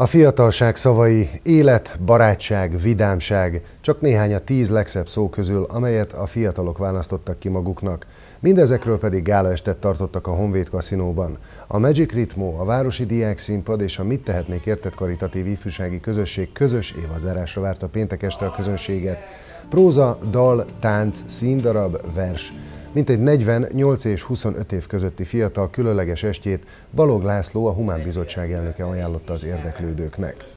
A fiatalság szavai élet, barátság, vidámság csak néhány a tíz legszebb szó közül, amelyet a fiatalok választottak ki maguknak. Mindezekről pedig gálaestet tartottak a Honvéd kaszinóban. A Magic Ritmo, a Városi Diák Színpad és a Mit Tehetnék Értett Karitatív Ifjúsági Közösség közös évazárásra várta péntek este a közönséget. Próza, dal, tánc, színdarab, vers. Mintegy 48 és 25 év közötti fiatal különleges estjét Balog László, a Humán Bizottság elnöke ajánlotta az érdeklődőknek.